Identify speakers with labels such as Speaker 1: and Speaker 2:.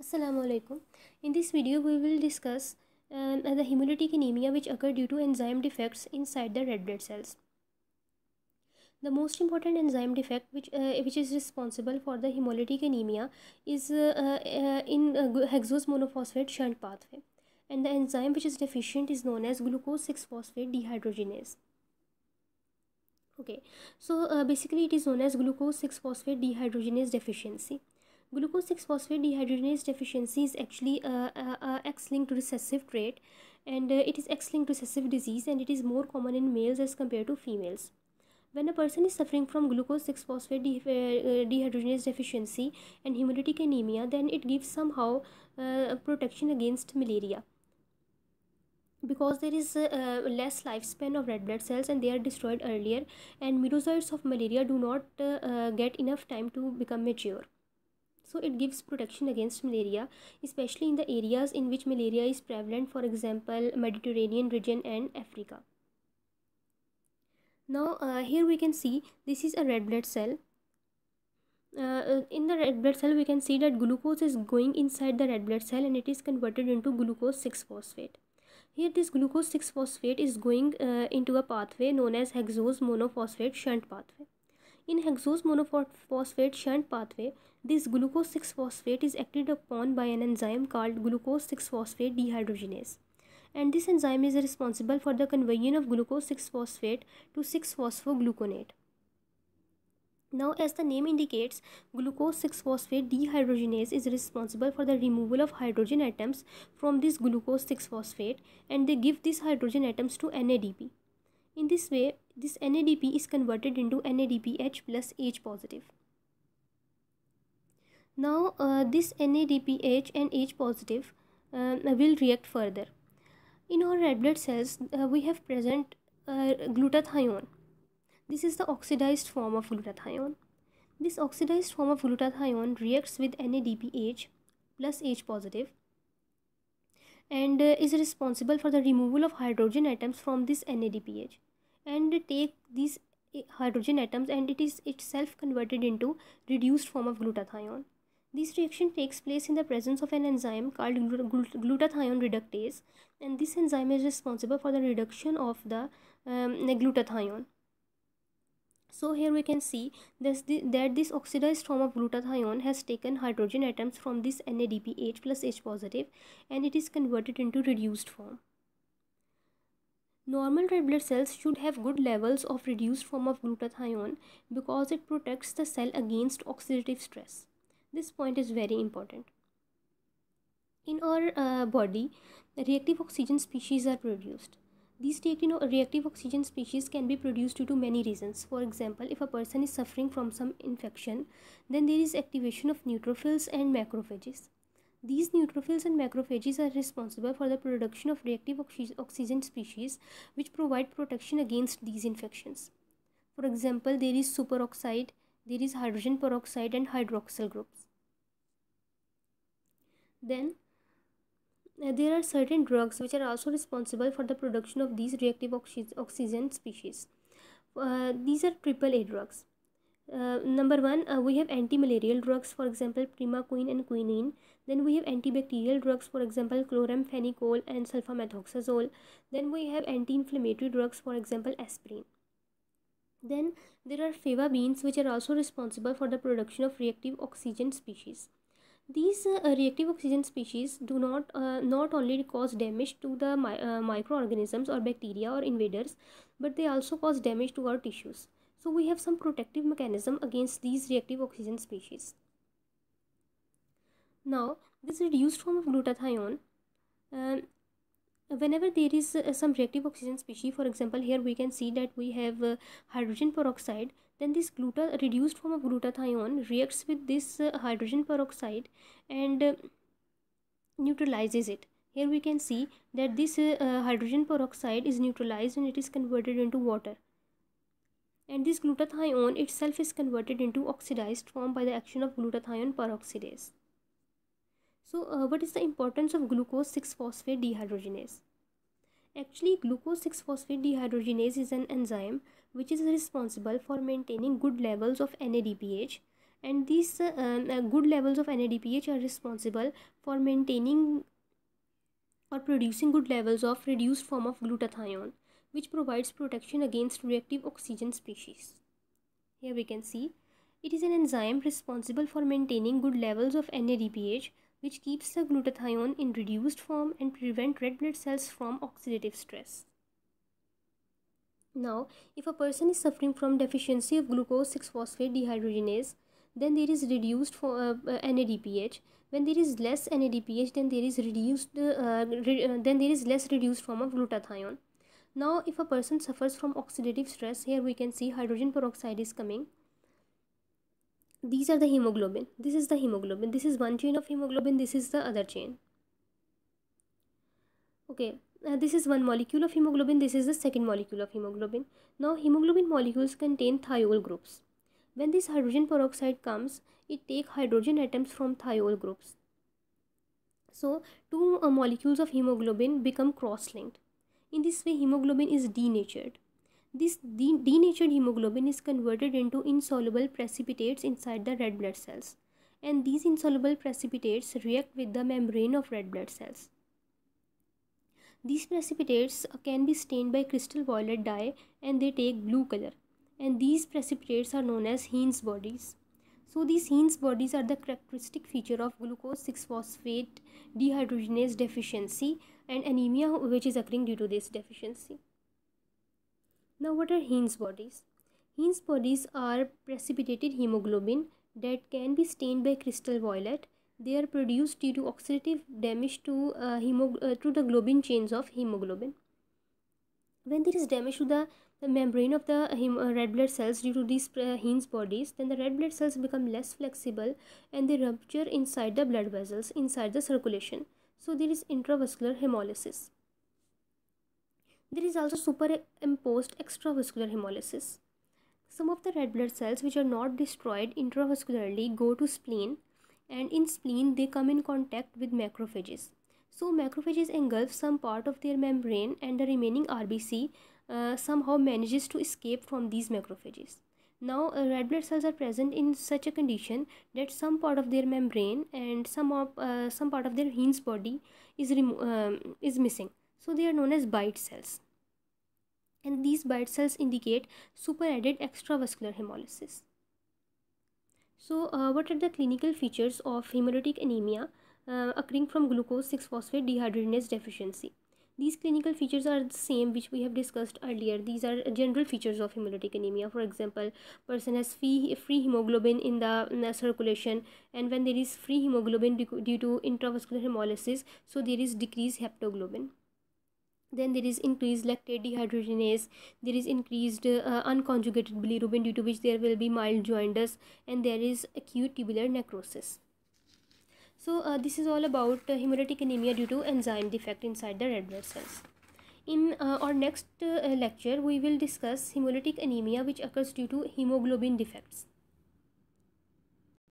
Speaker 1: Assalamualaikum. alaikum. In this video, we will discuss uh, the hemolytic anemia which occur due to enzyme defects inside the red blood cells. The most important enzyme defect which, uh, which is responsible for the hemolytic anemia is uh, uh in uh, hexose monophosphate shunt pathway and the enzyme which is deficient is known as glucose 6-phosphate dehydrogenase. Okay, so uh, basically it is known as glucose 6-phosphate dehydrogenase deficiency Glucose 6-phosphate dehydrogenase deficiency is actually a, a, a X-linked recessive trait and uh, it is X-linked recessive disease and it is more common in males as compared to females. When a person is suffering from glucose 6-phosphate de uh, uh, dehydrogenase deficiency and hemolytic anemia, then it gives somehow uh, protection against malaria because there is uh, uh less lifespan of red blood cells and they are destroyed earlier and medusoids of malaria do not uh, uh, get enough time to become mature so it gives protection against malaria, especially in the areas in which malaria is prevalent, for example, Mediterranean region and Africa. Now uh, here we can see this is a red blood cell. Uh, uh in the red blood cell we can see that glucose is going inside the red blood cell and it is converted into glucose 6-phosphate. Here this glucose 6-phosphate is going uh, into a pathway known as hexose monophosphate shunt pathway. In hexose monophosphate shunt pathway, this glucose 6-phosphate is acted upon by an enzyme called glucose 6-phosphate dehydrogenase. And this enzyme is responsible for the conversion of glucose 6-phosphate to 6-phosphogluconate. Now, as the name indicates, glucose 6-phosphate dehydrogenase is responsible for the removal of hydrogen atoms from this glucose 6-phosphate and they give these hydrogen atoms to NADP. In this way, this NADP is converted into NADPH plus H positive. Now, uh, this NADPH and H positive uh, will react further. In our red blood cells, uh, we have present uh, glutathione. This is the oxidized form of glutathione. This oxidized form of glutathione reacts with NADPH plus H positive and uh, is responsible for the removal of hydrogen atoms from this NADPH and take these eh, hydrogen atoms and it is itself converted into reduced form of glutathione. This reaction takes place in the presence of an enzyme called glutathione reductase and this enzyme is responsible for the reduction of the um, glutathione so here we can see this, that this oxidized form of glutathione has taken hydrogen atoms from this NADPH plus H positive and it is converted into reduced form. Normal red blood cells should have good levels of reduced form of glutathione because it protects the cell against oxidative stress. This point is very important. In our uh, body, reactive oxygen species are produced. These reactive oxygen species can be produced due to many reasons. For example, if a person is suffering from some infection, then there is activation of neutrophils and macrophages. These neutrophils and macrophages are responsible for the production of reactive oxygen species which provide protection against these infections. For example, there is superoxide, there is hydrogen peroxide and hydroxyl groups. Then there are certain drugs which are also responsible for the production of these reactive oxy oxygen species. Uh, these are triple A drugs. Uh, number one, uh, we have anti-malarial drugs, for example, primaquine and quinine. Then we have antibacterial drugs, for example, chloramphenicol and sulfamethoxazole. Then we have anti-inflammatory drugs, for example, aspirin. Then there are fava beans, which are also responsible for the production of reactive oxygen species. These uh, reactive oxygen species do not uh, not only cause damage to the mi uh, microorganisms or bacteria or invaders, but they also cause damage to our tissues. So we have some protective mechanism against these reactive oxygen species. Now, this reduced form of glutathione whenever there is uh, some reactive oxygen species for example here we can see that we have uh, hydrogen peroxide then this gluta reduced form of glutathione reacts with this uh, hydrogen peroxide and uh, neutralizes it here we can see that this uh, uh, hydrogen peroxide is neutralized and it is converted into water and this glutathione itself is converted into oxidized form by the action of glutathione peroxidase so, uh, what is the importance of glucose 6 phosphate dehydrogenase? Actually, glucose 6 phosphate dehydrogenase is an enzyme which is responsible for maintaining good levels of NADPH and these uh, um, uh, good levels of NADPH are responsible for maintaining or producing good levels of reduced form of glutathione which provides protection against reactive oxygen species. Here we can see it is an enzyme responsible for maintaining good levels of NADPH which keeps the glutathione in reduced form and prevent red blood cells from oxidative stress. Now, if a person is suffering from deficiency of glucose 6-phosphate dehydrogenase, then there is reduced for, uh, NADPH. Uh, when there is less NADPH, then there is reduced uh, re uh, then there is less reduced form of glutathione. Now, if a person suffers from oxidative stress, here we can see hydrogen peroxide is coming these are the hemoglobin this is the hemoglobin this is one chain of hemoglobin this is the other chain okay uh, this is one molecule of hemoglobin this is the second molecule of hemoglobin now hemoglobin molecules contain thiol groups when this hydrogen peroxide comes it take hydrogen atoms from thiol groups so two uh, molecules of hemoglobin become cross linked in this way hemoglobin is denatured this de denatured hemoglobin is converted into insoluble precipitates inside the red blood cells and these insoluble precipitates react with the membrane of red blood cells. These precipitates uh, can be stained by crystal violet dye and they take blue color and these precipitates are known as Heinz bodies. So these Heinz bodies are the characteristic feature of glucose 6-phosphate dehydrogenase deficiency and anemia which is occurring due to this deficiency. Now what are Heinz bodies? Heinz bodies are precipitated hemoglobin that can be stained by crystal violet. They are produced due to oxidative damage to, uh, uh, to the globin chains of hemoglobin. When there is damage to the, the membrane of the uh, red blood cells due to these uh, Heinz bodies, then the red blood cells become less flexible and they rupture inside the blood vessels, inside the circulation. So there is intravascular hemolysis. There is also superimposed extravascular hemolysis. Some of the red blood cells which are not destroyed intravascularly go to spleen and in spleen they come in contact with macrophages. So macrophages engulf some part of their membrane and the remaining RBC uh, somehow manages to escape from these macrophages. Now uh, red blood cells are present in such a condition that some part of their membrane and some of uh, some part of their Heinz body is um, is missing. So they are known as bite cells. And these bite cells indicate superadded extravascular hemolysis. So uh, what are the clinical features of hemolytic anemia uh, occurring from glucose 6-phosphate dehydrogenase deficiency? These clinical features are the same which we have discussed earlier. These are general features of hemolytic anemia. For example, person has free, free hemoglobin in the, in the circulation and when there is free hemoglobin due to intravascular hemolysis, so there is decreased heptoglobin then there is increased lactate dehydrogenase there is increased uh, unconjugated bilirubin due to which there will be mild jaundice and there is acute tubular necrosis so uh, this is all about uh, hemolytic anemia due to enzyme defect inside the red blood cells in uh, our next uh, lecture we will discuss hemolytic anemia which occurs due to hemoglobin defects